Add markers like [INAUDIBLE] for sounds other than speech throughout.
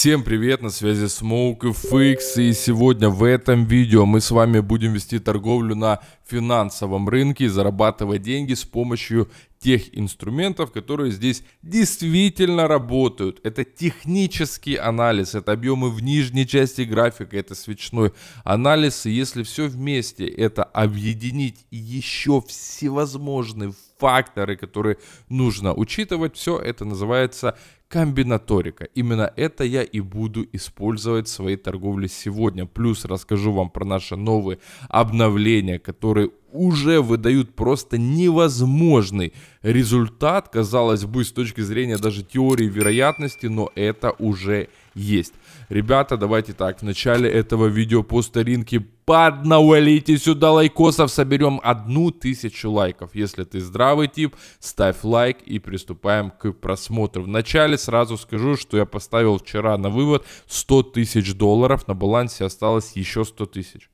Всем привет, на связи Smoke FX и сегодня в этом видео мы с вами будем вести торговлю на финансовом рынке и зарабатывать деньги с помощью тех инструментов, которые здесь действительно работают. Это технический анализ, это объемы в нижней части графика, это свечной анализ. И если все вместе это объединить и еще всевозможные факторы, которые нужно учитывать, все это называется комбинаторика. Именно это я и буду использовать в своей торговле сегодня. Плюс расскажу вам про наши новые обновления, которые уже выдают просто невозможный результат, казалось бы, с точки зрения даже теории вероятности, но это уже есть. Ребята, давайте так, в начале этого видео по старинке поднавалите сюда лайкосов, соберем одну тысячу лайков. Если ты здравый тип, ставь лайк и приступаем к просмотру. Вначале сразу скажу, что я поставил вчера на вывод 100 тысяч долларов, на балансе осталось еще 100 тысяч.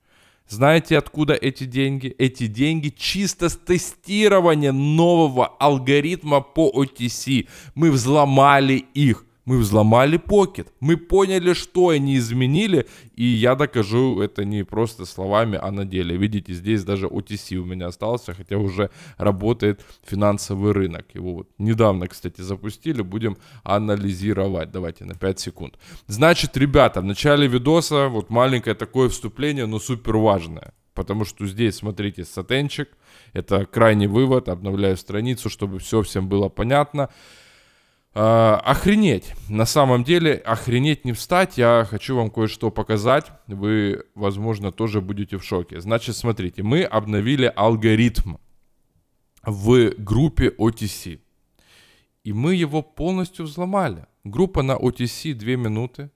Знаете, откуда эти деньги? Эти деньги чисто с тестирования нового алгоритма по OTC. Мы взломали их. Мы взломали Pocket. Мы поняли, что они изменили. И я докажу это не просто словами, а на деле. Видите, здесь даже OTC у меня остался, хотя уже работает финансовый рынок. Его вот недавно, кстати, запустили. Будем анализировать. Давайте на 5 секунд. Значит, ребята, в начале видоса вот маленькое такое вступление, но супер важное. Потому что здесь, смотрите, сатенчик. Это крайний вывод. Обновляю страницу, чтобы все всем было Понятно. А, охренеть. На самом деле, охренеть не встать. Я хочу вам кое-что показать. Вы, возможно, тоже будете в шоке. Значит, смотрите, мы обновили алгоритм в группе OTC. И мы его полностью взломали. Группа на OTC 2 минуты.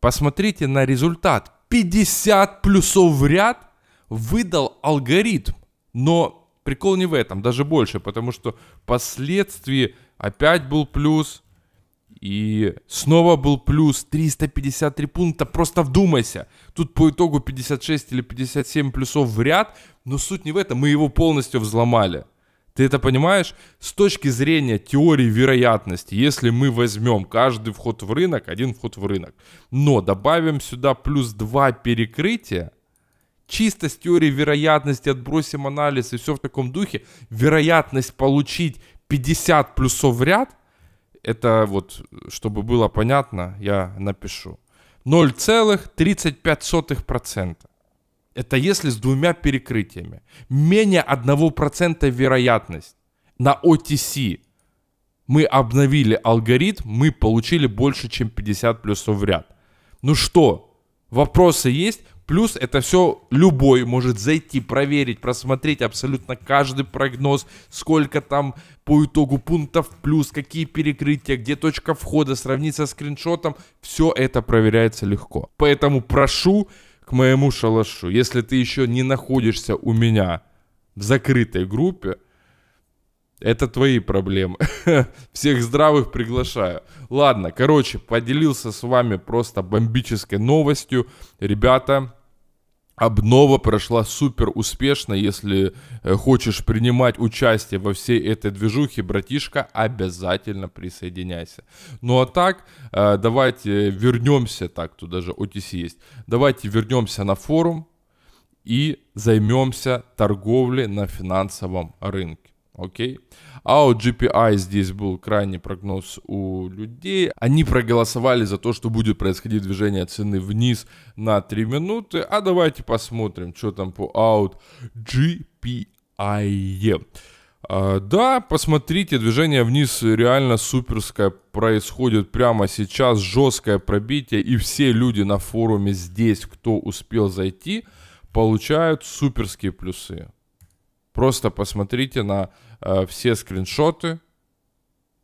Посмотрите на результат. 50 плюсов в ряд выдал алгоритм. Но прикол не в этом, даже больше, потому что последствия опять был плюс, и снова был плюс 353 пункта. Просто вдумайся. Тут по итогу 56 или 57 плюсов в ряд. Но суть не в этом. Мы его полностью взломали. Ты это понимаешь? С точки зрения теории вероятности, если мы возьмем каждый вход в рынок, один вход в рынок, но добавим сюда плюс 2 перекрытия, чисто с теории вероятности отбросим анализ и все в таком духе, вероятность получить 50 плюсов в ряд, это вот, чтобы было понятно, я напишу. 0,35%. Это если с двумя перекрытиями. Менее 1% вероятность на OTC. Мы обновили алгоритм, мы получили больше, чем 50 плюсов в ряд. Ну что, вопросы есть? Плюс это все любой может зайти, проверить, просмотреть абсолютно каждый прогноз, сколько там по итогу пунктов плюс, какие перекрытия, где точка входа, сравнить со скриншотом. Все это проверяется легко. Поэтому прошу к моему шалашу, если ты еще не находишься у меня в закрытой группе, это твои проблемы. [LAUGHS] Всех здравых приглашаю. Ладно, короче, поделился с вами просто бомбической новостью. Ребята, Обнова прошла супер успешно. Если э, хочешь принимать участие во всей этой движухе, братишка, обязательно присоединяйся. Ну а так, э, давайте вернемся, так тут даже OTC есть. Давайте вернемся на форум и займемся торговлей на финансовом рынке. Окей. А у GPI здесь был крайний прогноз у людей. Они проголосовали за то, что будет происходить движение цены вниз на 3 минуты. А давайте посмотрим, что там по out GPI. А, да, посмотрите, движение вниз реально суперское происходит прямо сейчас, жесткое пробитие, и все люди на форуме здесь, кто успел зайти, получают суперские плюсы. Просто посмотрите на Э, все скриншоты.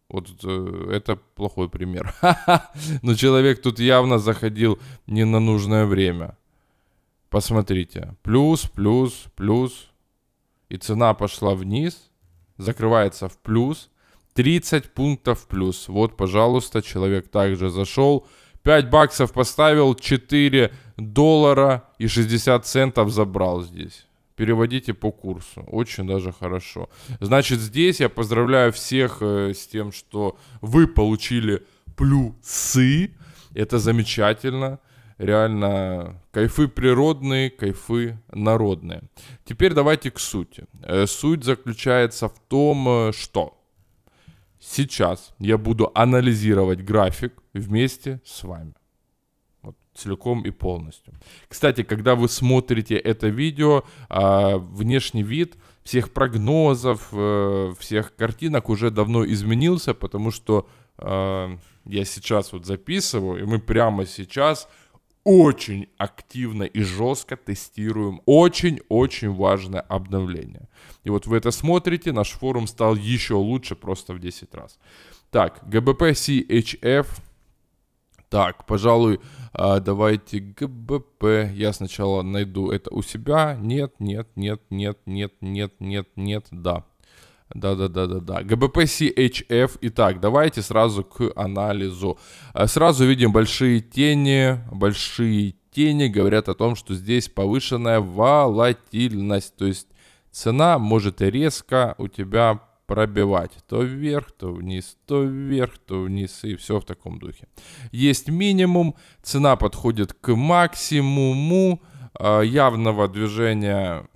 Вот э, это плохой пример. [LAUGHS] Но человек тут явно заходил не на нужное время. Посмотрите. Плюс, плюс, плюс. И цена пошла вниз. Закрывается в плюс. 30 пунктов плюс. Вот, пожалуйста, человек также зашел. 5 баксов поставил, 4 доллара и 60 центов забрал здесь переводите по курсу. Очень даже хорошо. Значит, здесь я поздравляю всех э, с тем, что вы получили плюсы. Это замечательно. Реально, кайфы природные, кайфы народные. Теперь давайте к сути. Э, суть заключается в том, э, что сейчас я буду анализировать график вместе с вами целиком и полностью. Кстати, когда вы смотрите это видео, а, внешний вид всех прогнозов, э, всех картинок уже давно изменился, потому что а, я сейчас вот записываю, и мы прямо сейчас очень активно и жестко тестируем очень-очень важное обновление. И вот вы это смотрите, наш форум стал еще лучше просто в 10 раз. Так, ГБП CHF так, пожалуй, а, давайте ГБП. Я сначала найду это у себя. Нет, нет, нет, нет, нет, нет, нет, нет, да. Да-да-да-да-да. ГБП CHF. Итак, давайте сразу к анализу. А, сразу видим большие тени, большие тени говорят о том, что здесь повышенная волатильность. То есть цена может резко у тебя пробивать то вверх, то вниз, то вверх, то вниз, и все в таком духе. Есть минимум, цена подходит к максимуму, а, явного движения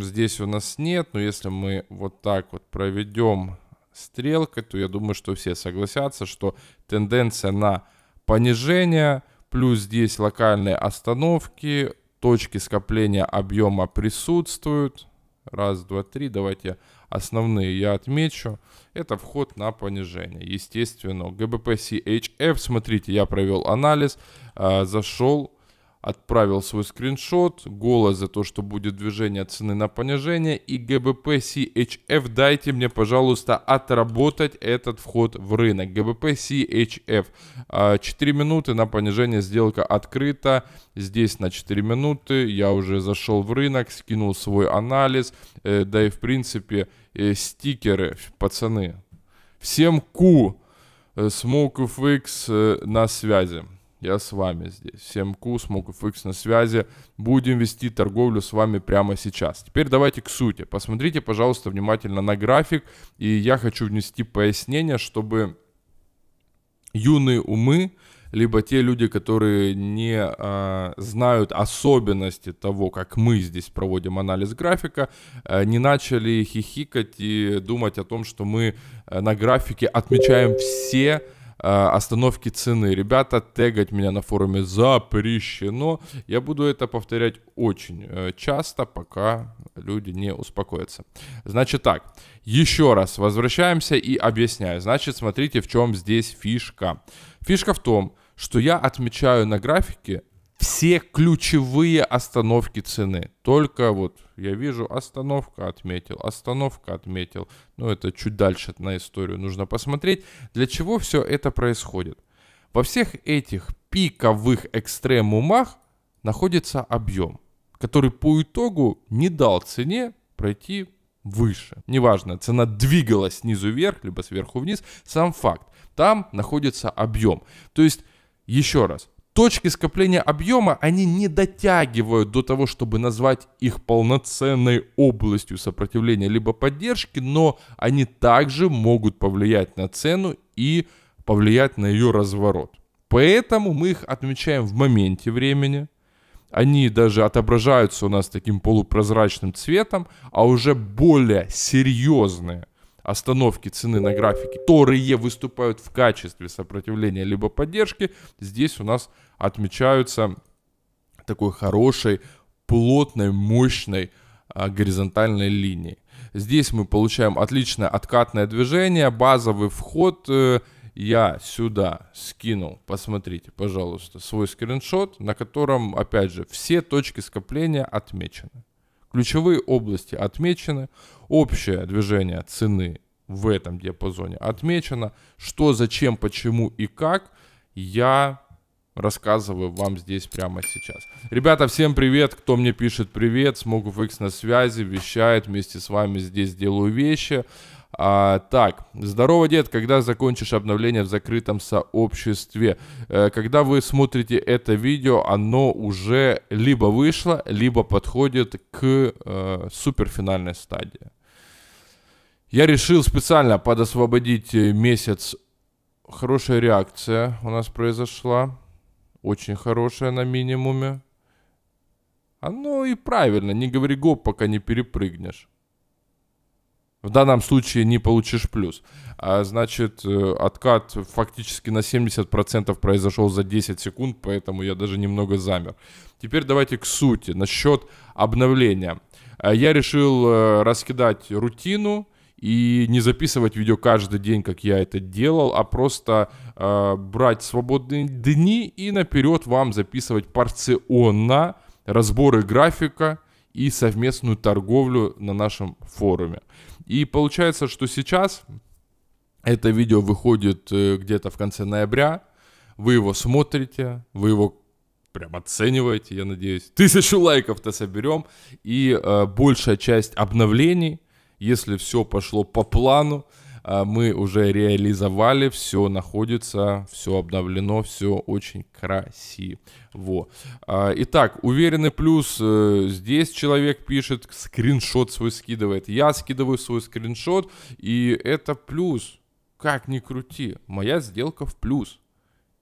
здесь у нас нет, но если мы вот так вот проведем стрелкой, то я думаю, что все согласятся, что тенденция на понижение, плюс здесь локальные остановки, точки скопления объема присутствуют. Раз, два, три. Давайте я Основные я отмечу. Это вход на понижение, естественно. ГБП CHF, смотрите, я провел анализ, э, зашел отправил свой скриншот, голос за то, что будет движение цены на понижение, и ГБП CHF дайте мне, пожалуйста, отработать этот вход в рынок. ГБП CHF. 4 минуты на понижение сделка открыта. Здесь на 4 минуты я уже зашел в рынок, скинул свой анализ. Э, да и в принципе э, стикеры, пацаны. Всем ку! Э, Smoke FX на связи. Я с вами здесь. Всем Кус, MokuFX на связи. Будем вести торговлю с вами прямо сейчас. Теперь давайте к сути. Посмотрите, пожалуйста, внимательно на график. И я хочу внести пояснение, чтобы юные умы, либо те люди, которые не э, знают особенности того, как мы здесь проводим анализ графика, э, не начали хихикать и думать о том, что мы э, на графике отмечаем все Э, остановки цены. Ребята, тегать меня на форуме запрещено. Я буду это повторять очень э, часто, пока люди не успокоятся. Значит так, еще раз возвращаемся и объясняю. Значит, смотрите, в чем здесь фишка. Фишка в том, что я отмечаю на графике все ключевые остановки цены. Только вот я вижу, остановка отметил, остановка отметил. Ну, это чуть дальше на историю нужно посмотреть. Для чего все это происходит? Во всех этих пиковых экстремумах находится объем, который по итогу не дал цене пройти выше. Неважно, цена двигалась снизу вверх, либо сверху вниз. Сам факт. Там находится объем. То есть, еще раз, точки скопления объема, они не дотягивают до того, чтобы назвать их полноценной областью сопротивления либо поддержки, но они также могут повлиять на цену и повлиять на ее разворот. Поэтому мы их отмечаем в моменте времени. Они даже отображаются у нас таким полупрозрачным цветом, а уже более серьезные остановки цены на графике, которые выступают в качестве сопротивления либо поддержки, здесь у нас отмечаются такой хорошей, плотной, мощной а, горизонтальной линии. Здесь мы получаем отличное откатное движение, базовый вход. Э, я сюда скинул, посмотрите, пожалуйста, свой скриншот, на котором, опять же, все точки скопления отмечены. Ключевые области отмечены, общее движение цены в этом диапазоне отмечено, что, зачем, почему и как я рассказываю вам здесь прямо сейчас. Ребята, всем привет, кто мне пишет привет, смогу X на связи, вещает вместе с вами здесь делаю вещи. А, так, здорово, дед, когда закончишь обновление в закрытом сообществе? Э, когда вы смотрите это видео, оно уже либо вышло, либо подходит к э, суперфинальной стадии. Я решил специально подосвободить э, месяц. Хорошая реакция у нас произошла. Очень хорошая на минимуме. Оно и правильно, не говори гоп, пока не перепрыгнешь в данном случае не получишь плюс. А значит, э, откат фактически на 70% произошел за 10 секунд, поэтому я даже немного замер. Теперь давайте к сути, насчет обновления. А, я решил э, раскидать рутину, и не записывать видео каждый день, как я это делал, а просто э, брать свободные дни и наперед вам записывать порционно разборы графика и совместную торговлю на нашем форуме. И получается, что сейчас это видео выходит э, где-то в конце ноября. Вы его смотрите, вы его прям оцениваете, я надеюсь. [LAUGHS] Тысячу лайков-то соберем. И э, большая часть обновлений, если все пошло по плану, а, мы уже реализовали, все находится, все обновлено, все очень красиво. А, итак, уверенный плюс, э, здесь человек пишет, скриншот свой скидывает, я скидываю свой скриншот, и это плюс, как ни крути, моя сделка в плюс.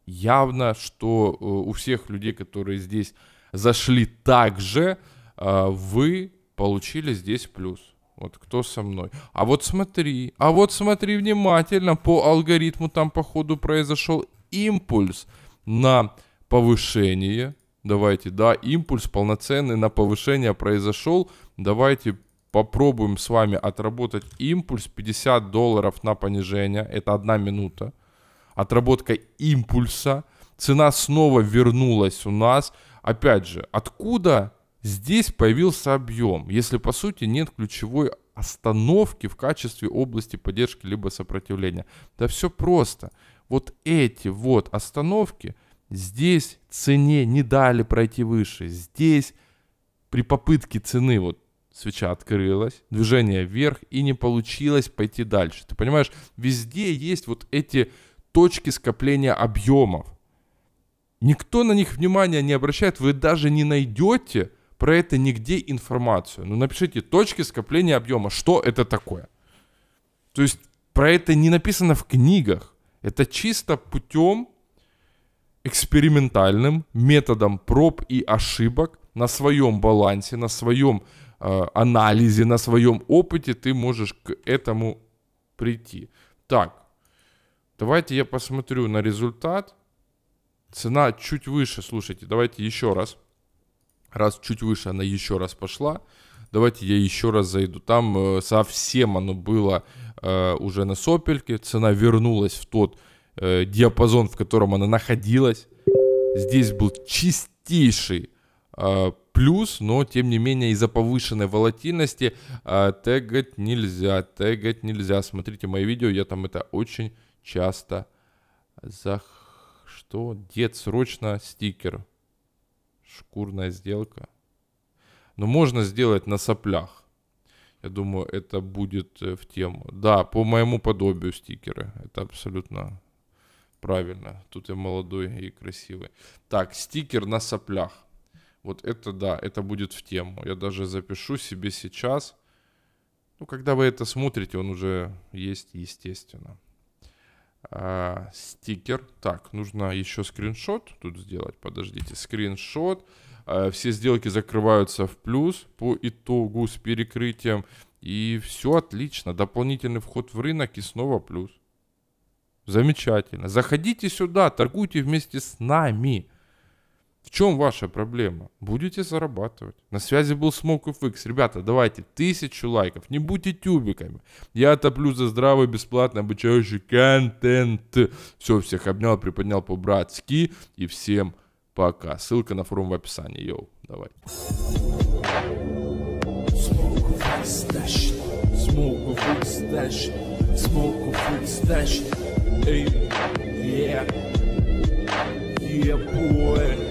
Явно, что э, у всех людей, которые здесь зашли также, а, вы получили здесь плюс. Вот кто со мной? А вот смотри, а вот смотри внимательно, по алгоритму там походу произошел импульс на повышение. Давайте, да, импульс полноценный на повышение произошел. Давайте попробуем с вами отработать импульс 50 долларов на понижение. Это одна минута. Отработка импульса. Цена снова вернулась у нас. Опять же, откуда Здесь появился объем, если по сути нет ключевой остановки в качестве области поддержки либо сопротивления. Да все просто. Вот эти вот остановки здесь цене не дали пройти выше. Здесь при попытке цены вот свеча открылась, движение вверх и не получилось пойти дальше. Ты понимаешь, везде есть вот эти точки скопления объемов. Никто на них внимания не обращает, вы даже не найдете про это нигде информацию. Ну, напишите точки скопления объема, что это такое. То есть про это не написано в книгах. Это чисто путем экспериментальным методом проб и ошибок на своем балансе, на своем э, анализе, на своем опыте ты можешь к этому прийти. Так, давайте я посмотрю на результат. Цена чуть выше, слушайте, давайте еще раз раз чуть выше она еще раз пошла. Давайте я еще раз зайду. Там э, совсем оно было э, уже на сопельке. Цена вернулась в тот э, диапазон, в котором она находилась. Здесь был чистейший плюс, но тем не менее из-за повышенной волатильности тегать нельзя, тегать нельзя. Смотрите мои видео, я там это очень часто за что дед срочно стикер шкурная сделка. Но можно сделать на соплях. Я думаю, это будет э, в тему. Да, по моему подобию стикеры. Это абсолютно правильно. Тут я молодой и красивый. Так, стикер на соплях. Вот это да, это будет в тему. Я даже запишу себе сейчас. Ну, когда вы это смотрите, он уже есть, естественно а, стикер. Так, нужно еще скриншот тут сделать. Подождите, скриншот. А, все сделки закрываются в плюс по итогу с перекрытием. И все отлично. Дополнительный вход в рынок и снова плюс. Замечательно. Заходите сюда, торгуйте вместе с нами. В чем ваша проблема? Будете зарабатывать. На связи был Smoke Ребята, давайте тысячу лайков. Не будьте тюбиками. Я топлю за здравый, бесплатный, обучающий контент. Все, всех обнял, приподнял по-братски. И всем пока. Ссылка на форум в описании. Йоу, давай. yeah. Yeah, boy.